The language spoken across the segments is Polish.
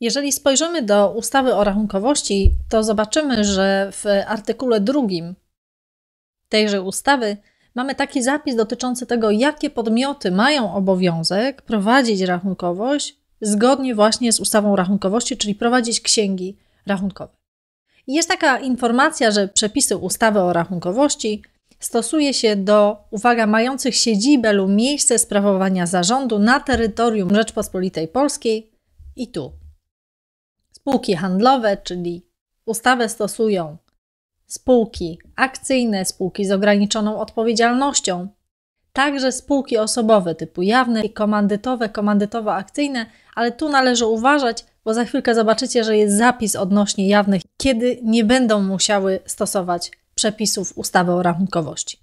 Jeżeli spojrzymy do ustawy o rachunkowości, to zobaczymy, że w artykule drugim tejże ustawy mamy taki zapis dotyczący tego, jakie podmioty mają obowiązek prowadzić rachunkowość zgodnie właśnie z ustawą rachunkowości, czyli prowadzić księgi rachunkowe. Jest taka informacja, że przepisy ustawy o rachunkowości stosuje się do, uwaga, mających siedzibę lub miejsce sprawowania zarządu na terytorium Rzeczpospolitej Polskiej i tu Spółki handlowe, czyli ustawę stosują spółki akcyjne, spółki z ograniczoną odpowiedzialnością, także spółki osobowe typu jawne i komandytowe, komandytowo-akcyjne, ale tu należy uważać, bo za chwilkę zobaczycie, że jest zapis odnośnie jawnych, kiedy nie będą musiały stosować przepisów ustawy o rachunkowości.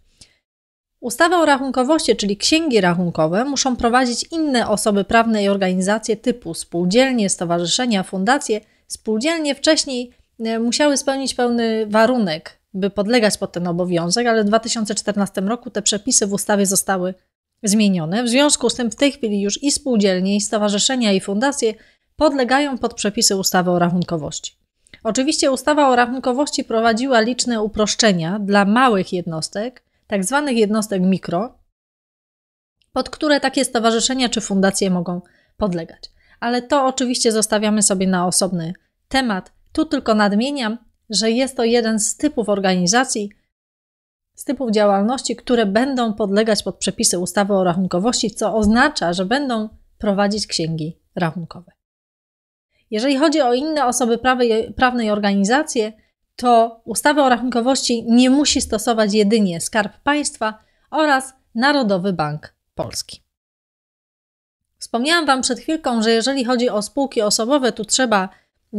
Ustawę o rachunkowości, czyli księgi rachunkowe, muszą prowadzić inne osoby prawne i organizacje typu spółdzielnie, stowarzyszenia, fundacje – Spółdzielnie wcześniej e, musiały spełnić pełny warunek, by podlegać pod ten obowiązek, ale w 2014 roku te przepisy w ustawie zostały zmienione. W związku z tym w tej chwili już i spółdzielnie, i stowarzyszenia, i fundacje podlegają pod przepisy ustawy o rachunkowości. Oczywiście ustawa o rachunkowości prowadziła liczne uproszczenia dla małych jednostek, tzw. Tak jednostek mikro, pod które takie stowarzyszenia czy fundacje mogą podlegać ale to oczywiście zostawiamy sobie na osobny temat. Tu tylko nadmieniam, że jest to jeden z typów organizacji, z typów działalności, które będą podlegać pod przepisy ustawy o rachunkowości, co oznacza, że będą prowadzić księgi rachunkowe. Jeżeli chodzi o inne osoby prawej, prawne i organizacje, to ustawę o rachunkowości nie musi stosować jedynie Skarb Państwa oraz Narodowy Bank Polski. Wspomniałam Wam przed chwilką, że jeżeli chodzi o spółki osobowe, tu trzeba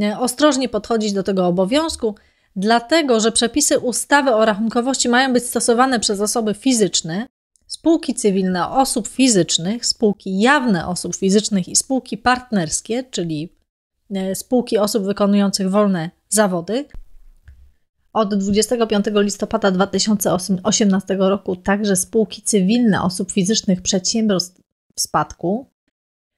e, ostrożnie podchodzić do tego obowiązku, dlatego że przepisy ustawy o rachunkowości mają być stosowane przez osoby fizyczne, spółki cywilne osób fizycznych, spółki jawne osób fizycznych i spółki partnerskie, czyli e, spółki osób wykonujących wolne zawody. Od 25 listopada 2018 roku także spółki cywilne osób fizycznych przedsiębiorstw w spadku,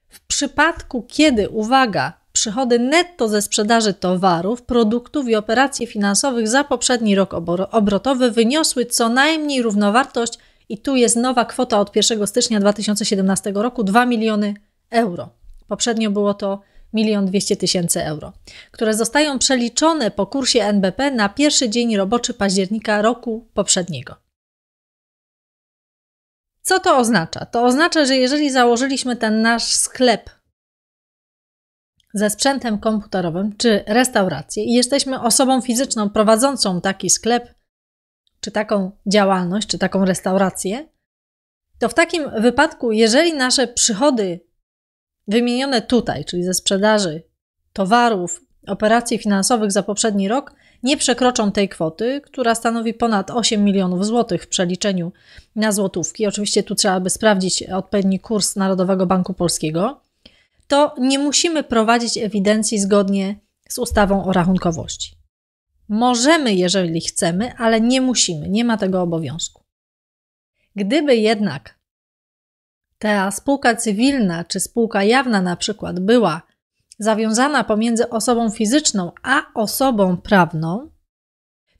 w przypadku, kiedy, uwaga, przychody netto ze sprzedaży towarów, produktów i operacji finansowych za poprzedni rok obrotowy wyniosły co najmniej równowartość, i tu jest nowa kwota od 1 stycznia 2017 roku 2 miliony euro. Poprzednio było to 1 200 tysięcy euro, które zostają przeliczone po kursie NBP na pierwszy dzień roboczy października roku poprzedniego. Co to oznacza? To oznacza, że jeżeli założyliśmy ten nasz sklep ze sprzętem komputerowym czy restaurację i jesteśmy osobą fizyczną prowadzącą taki sklep, czy taką działalność, czy taką restaurację, to w takim wypadku, jeżeli nasze przychody wymienione tutaj, czyli ze sprzedaży towarów, operacji finansowych za poprzedni rok, nie przekroczą tej kwoty, która stanowi ponad 8 milionów złotych w przeliczeniu na złotówki. Oczywiście tu trzeba by sprawdzić odpowiedni kurs Narodowego Banku Polskiego. To nie musimy prowadzić ewidencji zgodnie z ustawą o rachunkowości. Możemy, jeżeli chcemy, ale nie musimy, nie ma tego obowiązku. Gdyby jednak ta spółka cywilna czy spółka jawna na przykład była zawiązana pomiędzy osobą fizyczną a osobą prawną,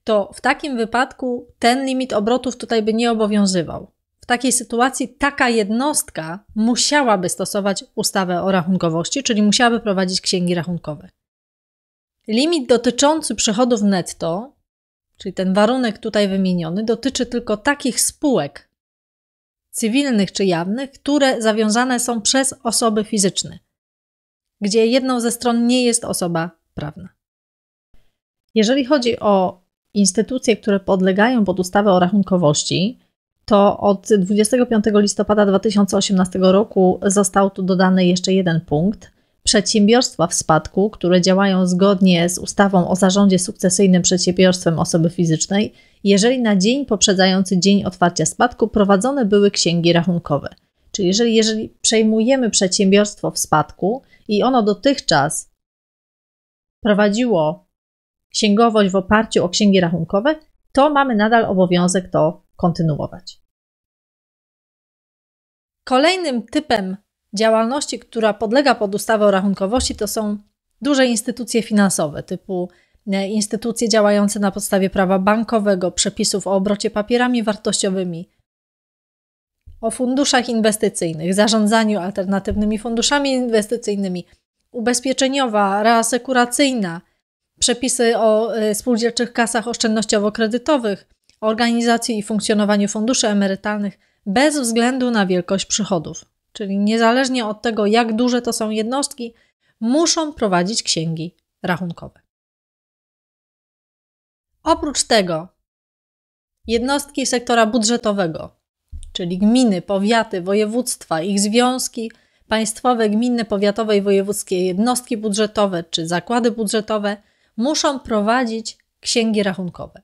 to w takim wypadku ten limit obrotów tutaj by nie obowiązywał. W takiej sytuacji taka jednostka musiałaby stosować ustawę o rachunkowości, czyli musiałaby prowadzić księgi rachunkowe. Limit dotyczący przychodów netto, czyli ten warunek tutaj wymieniony, dotyczy tylko takich spółek cywilnych czy jawnych, które zawiązane są przez osoby fizyczne gdzie jedną ze stron nie jest osoba prawna. Jeżeli chodzi o instytucje, które podlegają pod ustawę o rachunkowości, to od 25 listopada 2018 roku został tu dodany jeszcze jeden punkt. Przedsiębiorstwa w spadku, które działają zgodnie z ustawą o zarządzie sukcesyjnym przedsiębiorstwem osoby fizycznej, jeżeli na dzień poprzedzający dzień otwarcia spadku prowadzone były księgi rachunkowe. Czyli jeżeli, jeżeli przejmujemy przedsiębiorstwo w spadku, i ono dotychczas prowadziło księgowość w oparciu o księgi rachunkowe, to mamy nadal obowiązek to kontynuować. Kolejnym typem działalności, która podlega pod ustawę o rachunkowości, to są duże instytucje finansowe, typu e, instytucje działające na podstawie prawa bankowego, przepisów o obrocie papierami wartościowymi, o funduszach inwestycyjnych, zarządzaniu alternatywnymi funduszami inwestycyjnymi, ubezpieczeniowa, reasekuracyjna, przepisy o y, spółdzielczych kasach oszczędnościowo-kredytowych, organizacji i funkcjonowaniu funduszy emerytalnych bez względu na wielkość przychodów. Czyli niezależnie od tego, jak duże to są jednostki, muszą prowadzić księgi rachunkowe. Oprócz tego, jednostki sektora budżetowego, czyli gminy, powiaty, województwa, ich związki, państwowe, gminne, powiatowe i wojewódzkie jednostki budżetowe czy zakłady budżetowe muszą prowadzić księgi rachunkowe.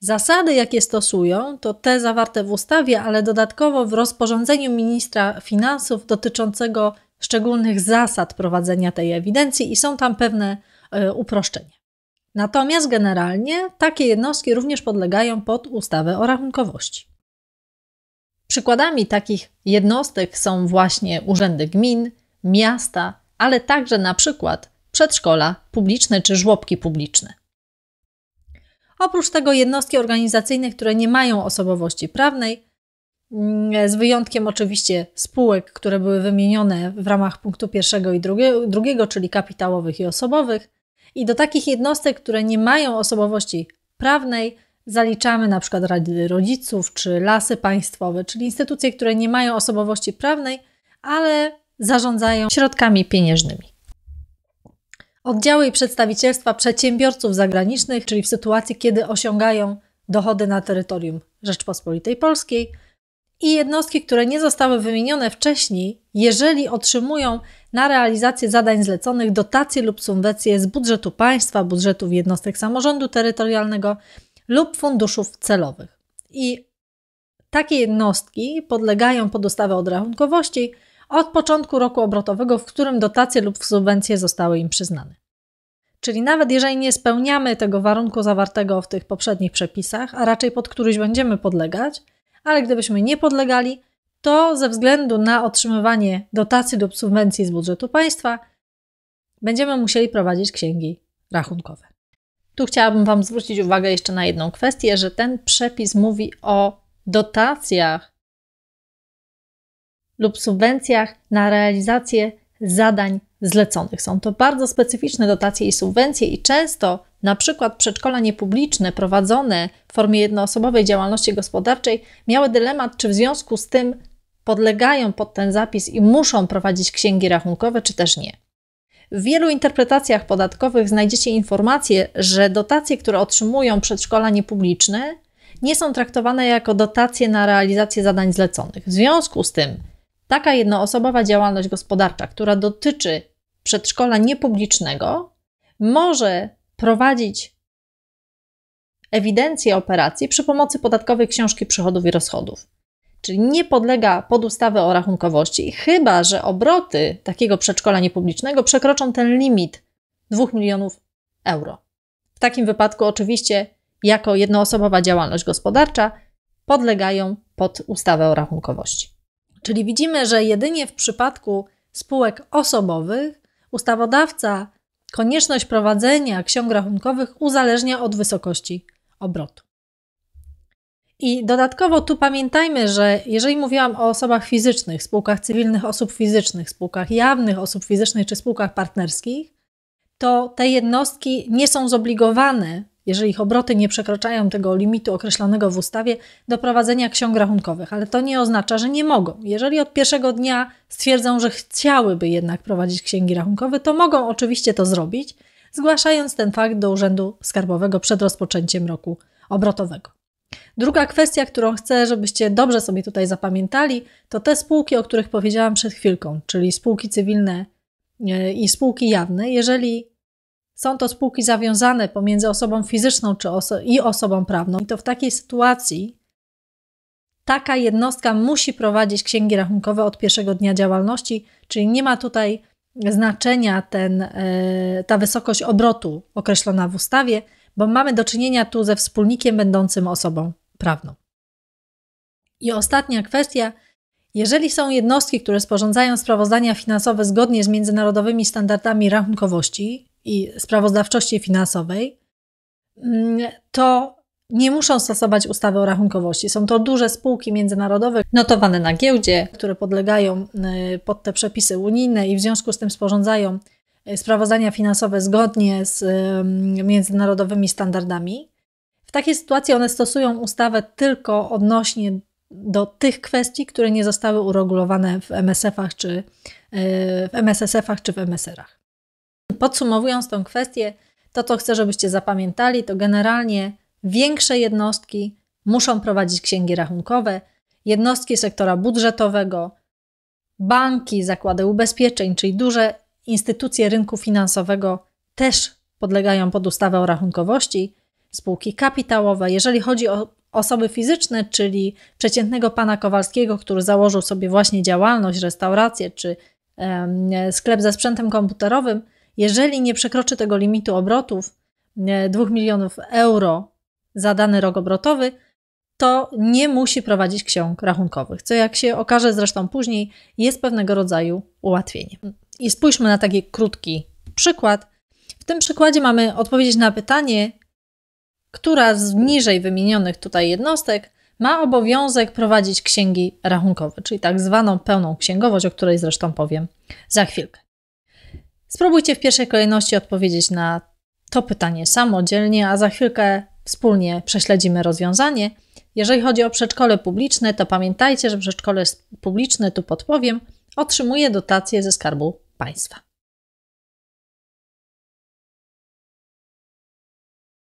Zasady, jakie stosują, to te zawarte w ustawie, ale dodatkowo w rozporządzeniu ministra finansów dotyczącego szczególnych zasad prowadzenia tej ewidencji i są tam pewne y, uproszczenia. Natomiast generalnie takie jednostki również podlegają pod ustawę o rachunkowości. Przykładami takich jednostek są właśnie urzędy gmin, miasta, ale także na przykład przedszkola publiczne czy żłobki publiczne. Oprócz tego jednostki organizacyjne, które nie mają osobowości prawnej, mm, z wyjątkiem oczywiście spółek, które były wymienione w ramach punktu pierwszego i drugiego, drugiego, czyli kapitałowych i osobowych. I do takich jednostek, które nie mają osobowości prawnej, Zaliczamy na przykład rady rodziców czy lasy państwowe, czyli instytucje, które nie mają osobowości prawnej, ale zarządzają środkami pieniężnymi. Oddziały i przedstawicielstwa przedsiębiorców zagranicznych, czyli w sytuacji, kiedy osiągają dochody na terytorium Rzeczpospolitej Polskiej i jednostki, które nie zostały wymienione wcześniej, jeżeli otrzymują na realizację zadań zleconych dotacje lub subwencje z budżetu państwa, budżetów jednostek samorządu terytorialnego, lub funduszów celowych. I takie jednostki podlegają pod ustawę odrachunkowości od początku roku obrotowego, w którym dotacje lub subwencje zostały im przyznane. Czyli nawet jeżeli nie spełniamy tego warunku zawartego w tych poprzednich przepisach, a raczej pod któryś będziemy podlegać, ale gdybyśmy nie podlegali, to ze względu na otrzymywanie dotacji lub subwencji z budżetu państwa będziemy musieli prowadzić księgi rachunkowe. Tu chciałabym Wam zwrócić uwagę jeszcze na jedną kwestię, że ten przepis mówi o dotacjach lub subwencjach na realizację zadań zleconych. Są to bardzo specyficzne dotacje i subwencje, i często na przykład przedszkola niepubliczne prowadzone w formie jednoosobowej działalności gospodarczej miały dylemat, czy w związku z tym podlegają pod ten zapis i muszą prowadzić księgi rachunkowe, czy też nie. W wielu interpretacjach podatkowych znajdziecie informację, że dotacje, które otrzymują przedszkola niepubliczne, nie są traktowane jako dotacje na realizację zadań zleconych. W związku z tym, taka jednoosobowa działalność gospodarcza, która dotyczy przedszkola niepublicznego, może prowadzić ewidencję operacji przy pomocy podatkowej książki przychodów i rozchodów czyli nie podlega pod ustawę o rachunkowości, chyba że obroty takiego przedszkola niepublicznego przekroczą ten limit 2 milionów euro. W takim wypadku, oczywiście, jako jednoosobowa działalność gospodarcza, podlegają pod ustawę o rachunkowości. Czyli widzimy, że jedynie w przypadku spółek osobowych ustawodawca konieczność prowadzenia ksiąg rachunkowych uzależnia od wysokości obrotu. I dodatkowo tu pamiętajmy, że jeżeli mówiłam o osobach fizycznych, spółkach cywilnych osób fizycznych, spółkach jawnych osób fizycznych czy spółkach partnerskich, to te jednostki nie są zobligowane, jeżeli ich obroty nie przekraczają tego limitu określonego w ustawie, do prowadzenia ksiąg rachunkowych, ale to nie oznacza, że nie mogą. Jeżeli od pierwszego dnia stwierdzą, że chciałyby jednak prowadzić księgi rachunkowe, to mogą oczywiście to zrobić, zgłaszając ten fakt do Urzędu Skarbowego przed rozpoczęciem roku obrotowego. Druga kwestia, którą chcę, żebyście dobrze sobie tutaj zapamiętali, to te spółki, o których powiedziałam przed chwilką, czyli spółki cywilne e, i spółki jawne. Jeżeli są to spółki zawiązane pomiędzy osobą fizyczną czy oso i osobą prawną, to w takiej sytuacji taka jednostka musi prowadzić księgi rachunkowe od pierwszego dnia działalności, czyli nie ma tutaj znaczenia ten, e, ta wysokość obrotu określona w ustawie, bo mamy do czynienia tu ze wspólnikiem będącym osobą prawną. I ostatnia kwestia. Jeżeli są jednostki, które sporządzają sprawozdania finansowe zgodnie z międzynarodowymi standardami rachunkowości i sprawozdawczości finansowej, mm, to nie muszą stosować ustawy o rachunkowości. Są to duże spółki międzynarodowe notowane na giełdzie, które podlegają y, pod te przepisy unijne i w związku z tym sporządzają sprawozdania finansowe zgodnie z międzynarodowymi standardami. W takiej sytuacji one stosują ustawę tylko odnośnie do tych kwestii, które nie zostały uregulowane w MSF-ach e, czy w MSSF-ach czy w MSR-ach. Podsumowując tą kwestię, to co chcę, żebyście zapamiętali, to generalnie większe jednostki muszą prowadzić księgi rachunkowe, jednostki sektora budżetowego, banki, zakłady ubezpieczeń, czyli duże instytucje rynku finansowego też podlegają pod ustawę o rachunkowości, spółki kapitałowe. Jeżeli chodzi o osoby fizyczne, czyli przeciętnego pana Kowalskiego, który założył sobie właśnie działalność, restaurację czy sklep ze sprzętem komputerowym, jeżeli nie przekroczy tego limitu obrotów 2 milionów euro za dany rok obrotowy, to nie musi prowadzić ksiąg rachunkowych, co jak się okaże zresztą później, jest pewnego rodzaju ułatwieniem. I spójrzmy na taki krótki przykład. W tym przykładzie mamy odpowiedzieć na pytanie, która z niżej wymienionych tutaj jednostek ma obowiązek prowadzić księgi rachunkowe, czyli tak zwaną pełną księgowość, o której zresztą powiem za chwilkę. Spróbujcie w pierwszej kolejności odpowiedzieć na to pytanie samodzielnie, a za chwilkę wspólnie prześledzimy rozwiązanie. Jeżeli chodzi o przedszkole publiczne, to pamiętajcie, że przedszkole publiczne, tu podpowiem, otrzymuje dotacje ze skarbu państwa.